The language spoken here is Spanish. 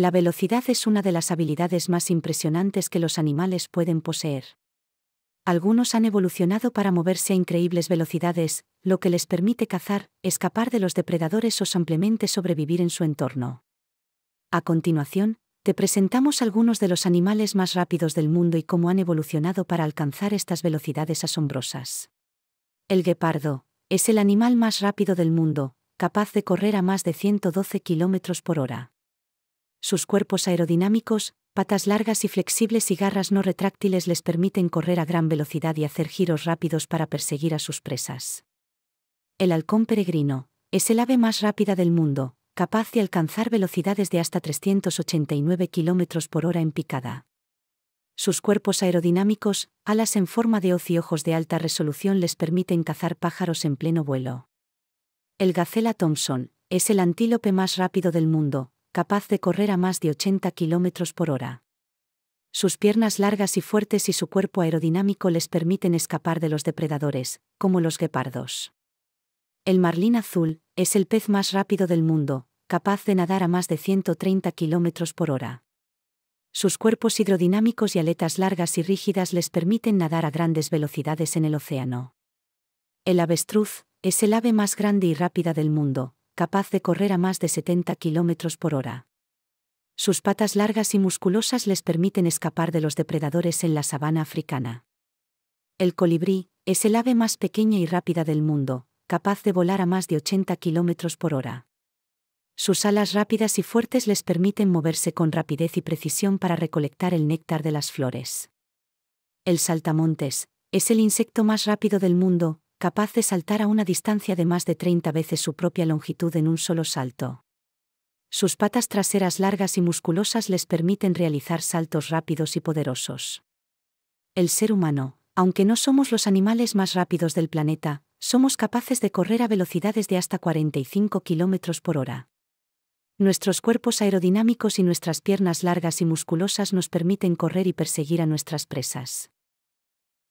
La velocidad es una de las habilidades más impresionantes que los animales pueden poseer. Algunos han evolucionado para moverse a increíbles velocidades, lo que les permite cazar, escapar de los depredadores o simplemente sobrevivir en su entorno. A continuación, te presentamos algunos de los animales más rápidos del mundo y cómo han evolucionado para alcanzar estas velocidades asombrosas. El guepardo es el animal más rápido del mundo, capaz de correr a más de 112 km por hora sus cuerpos aerodinámicos, patas largas y flexibles y garras no retráctiles les permiten correr a gran velocidad y hacer giros rápidos para perseguir a sus presas. El halcón peregrino es el ave más rápida del mundo, capaz de alcanzar velocidades de hasta 389 km por hora en picada. Sus cuerpos aerodinámicos, alas en forma de hoz y ojos de alta resolución les permiten cazar pájaros en pleno vuelo. El gacela Thompson es el antílope más rápido del mundo, capaz de correr a más de 80 kilómetros por hora. Sus piernas largas y fuertes y su cuerpo aerodinámico les permiten escapar de los depredadores, como los guepardos. El marlín azul es el pez más rápido del mundo, capaz de nadar a más de 130 kilómetros por hora. Sus cuerpos hidrodinámicos y aletas largas y rígidas les permiten nadar a grandes velocidades en el océano. El avestruz es el ave más grande y rápida del mundo, capaz de correr a más de 70 kilómetros por hora. Sus patas largas y musculosas les permiten escapar de los depredadores en la sabana africana. El colibrí es el ave más pequeña y rápida del mundo, capaz de volar a más de 80 kilómetros por hora. Sus alas rápidas y fuertes les permiten moverse con rapidez y precisión para recolectar el néctar de las flores. El saltamontes es el insecto más rápido del mundo, capaz de saltar a una distancia de más de 30 veces su propia longitud en un solo salto. Sus patas traseras largas y musculosas les permiten realizar saltos rápidos y poderosos. El ser humano, aunque no somos los animales más rápidos del planeta, somos capaces de correr a velocidades de hasta 45 km por hora. Nuestros cuerpos aerodinámicos y nuestras piernas largas y musculosas nos permiten correr y perseguir a nuestras presas.